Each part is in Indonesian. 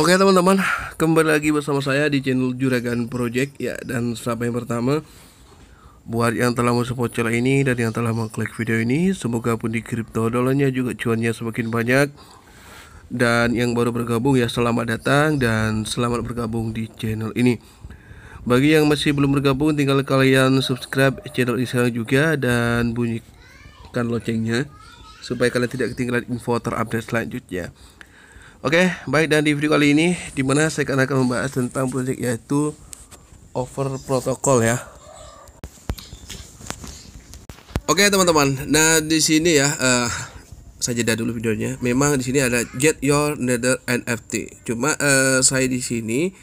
Oke teman-teman, kembali lagi bersama saya di channel Juragan Project ya dan sampai yang pertama buat yang telah mensupport channel ini dan yang telah mengklik video ini semoga pun di kripto dolarnya juga cuannya semakin banyak dan yang baru bergabung ya selamat datang dan selamat bergabung di channel ini bagi yang masih belum bergabung tinggal kalian subscribe channel ini sekarang juga dan bunyikan loncengnya supaya kalian tidak ketinggalan info terupdate selanjutnya Oke, okay, baik dan di video kali ini di mana saya akan membahas tentang proyek yaitu over protokol ya. Oke, okay, teman-teman. Nah, di sini ya uh, saya jeda dulu videonya. Memang di sini ada Get Your Nether NFT. Cuma uh, saya di sini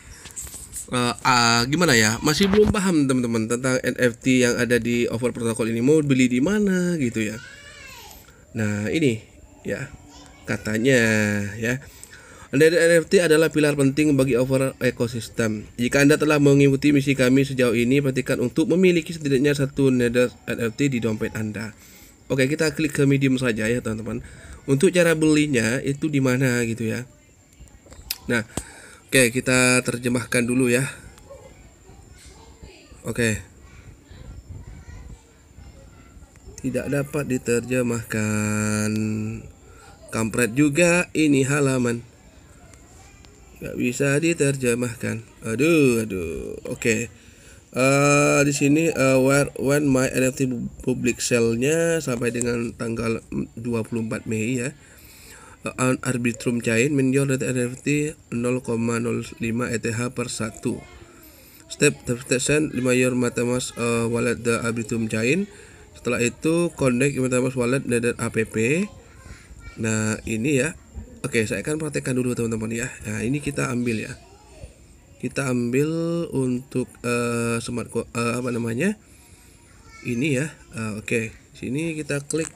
uh, uh, gimana ya? Masih belum paham teman-teman tentang NFT yang ada di over protokol ini mau beli di mana gitu ya. Nah, ini ya katanya ya dari NFT adalah pilar penting bagi overall ekosistem. Jika Anda telah mengikuti misi kami sejauh ini, perhatikan untuk memiliki setidaknya satu Nether NFT di dompet Anda. Oke, kita klik ke Medium saja ya, teman-teman. Untuk cara belinya itu di mana gitu ya. Nah, oke kita terjemahkan dulu ya. Oke. Tidak dapat diterjemahkan. Kampret juga ini halaman nggak bisa diterjemahkan aduh aduh oke okay. uh, eh, di sini uh, where when my NFT public sale-nya sampai dengan tanggal 24 Mei ya eh, arbitrum chain menjual data NFT 0,05 ETH per satu step send lima year MetaMask uh, wallet the arbitrum chain setelah itu connect MetaMask wallet dari app nah ini ya Oke, saya akan praktekkan dulu teman-teman ya. Nah, ini kita ambil ya. Kita ambil untuk uh, smart uh, apa namanya? Ini ya. Uh, Oke, sini kita klik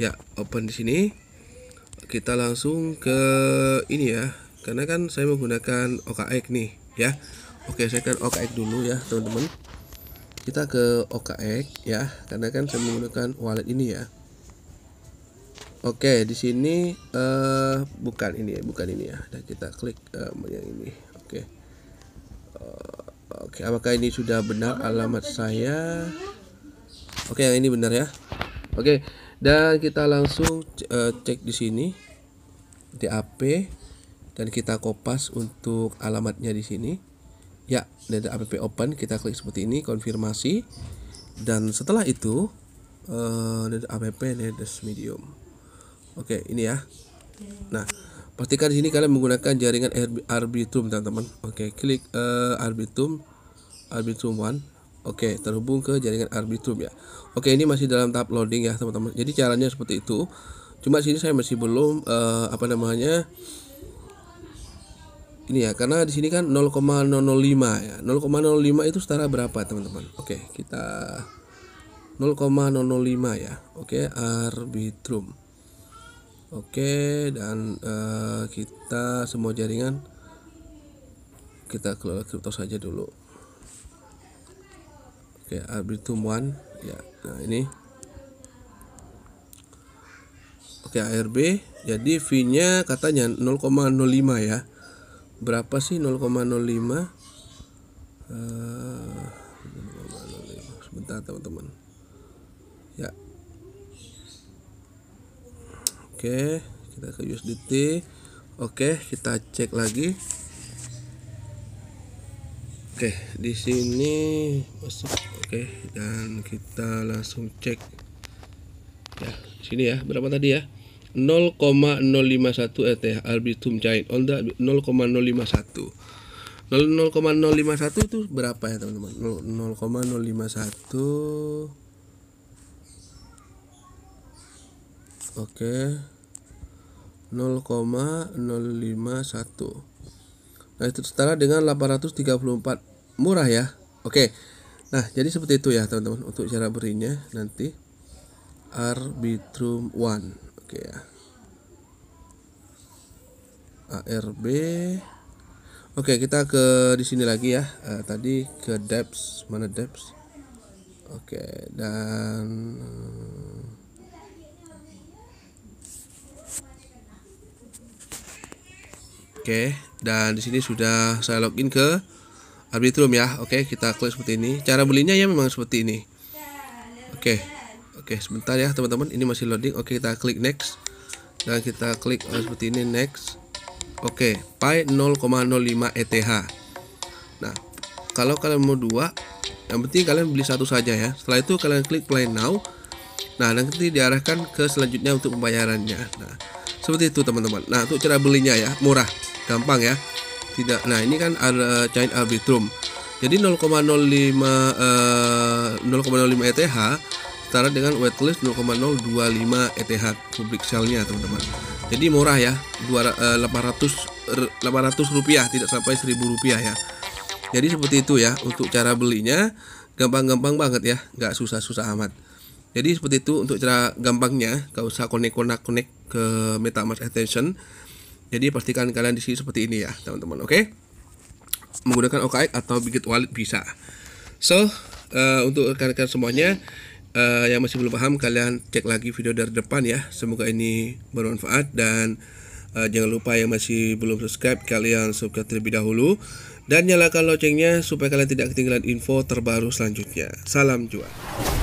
ya open di sini. Kita langsung ke ini ya. Karena kan saya menggunakan OKX nih ya. Oke, saya akan OKX dulu ya, teman-teman. Kita ke OKX ya, karena kan saya menggunakan wallet ini ya. Oke, di sini uh, eh, bukan ini bukan ini ya. Dan ya. kita klik uh, yang ini. Oke. Uh, Oke, apakah ini sudah benar alamat saya? Oke, yang ini benar ya. Oke, dan kita langsung uh, cek di sini DAP dan kita kopas untuk alamatnya di sini. Ya, ada app open, kita klik seperti ini, konfirmasi. Dan setelah itu, uh, ada app, ada medium. Oke, ini ya. Nah, pastikan di sini kalian menggunakan jaringan Arbitrum, teman-teman. Oke, klik uh, eh, Arbitrum Arbitrum One. Oke, terhubung ke jaringan Arbitrum ya. Oke, ini masih dalam tahap loading ya, teman-teman. Jadi caranya seperti itu. Cuma sini saya masih belum uh, apa namanya? ini ya karena di sini kan 0,005 ya 0,005 itu setara berapa teman-teman oke kita 0,005 ya oke arbitrum Oke, dan uh, kita semua jaringan kita kelola kripto saja dulu. Oke, Arbitrum One ya. Nah, ini Oke, ARB. Jadi v nya katanya 0,05 ya. Berapa sih 0,05? Uh, eh, sebentar teman-teman. Ya, Oke, kita ke USDT. Oke, kita cek lagi. Oke, di sini masuk. Oke, dan kita langsung cek. Ya, sini ya. Berapa tadi ya? 0,051 ETH Arbitrum Chain Onda 0,051 0,051 itu berapa ya teman-teman 0,051 Oke okay. 0,051 nah itu setara dengan 834 murah ya oke nah jadi seperti itu ya teman-teman untuk cara berinya nanti arbitrum 1 oke ya ARB Oke, kita ke di sini lagi ya. Uh, tadi ke depth mana depth Oke, dan Oke, dan di sini sudah saya login ke Arbitrum ya. Oke, kita klik seperti ini. Cara belinya ya memang seperti ini. Oke. Oke, sebentar ya teman-teman, ini masih loading. Oke, kita klik next. Dan kita klik eh, seperti ini next. Oke, Pi 0,05 ETH. Nah, kalau kalian mau dua, yang penting kalian beli satu saja ya. Setelah itu kalian klik play now. Nah, nanti diarahkan ke selanjutnya untuk pembayarannya. Nah, seperti itu teman-teman. Nah, untuk cara belinya ya, murah gampang ya tidak nah ini kan ada eh, chain arbitrum jadi 0,05 uh, 0,05 ETH setara dengan waitlist 0,025 ETH public shellnya teman-teman jadi murah ya 800 800 eh, rupiah tidak sampai 1000 rupiah ya jadi seperti itu ya untuk cara belinya gampang-gampang banget ya nggak susah-susah amat jadi seperti itu untuk cara gampangnya gak usah konek-konek ke MetaMask extension jadi pastikan kalian di sini seperti ini ya, teman-teman. Oke. Okay? Menggunakan OKX atau Bigit Wallet bisa. So, uh, untuk rekan-rekan semuanya uh, yang masih belum paham kalian cek lagi video dari depan ya. Semoga ini bermanfaat dan uh, jangan lupa yang masih belum subscribe kalian subscribe terlebih dahulu dan nyalakan loncengnya supaya kalian tidak ketinggalan info terbaru selanjutnya. Salam jual.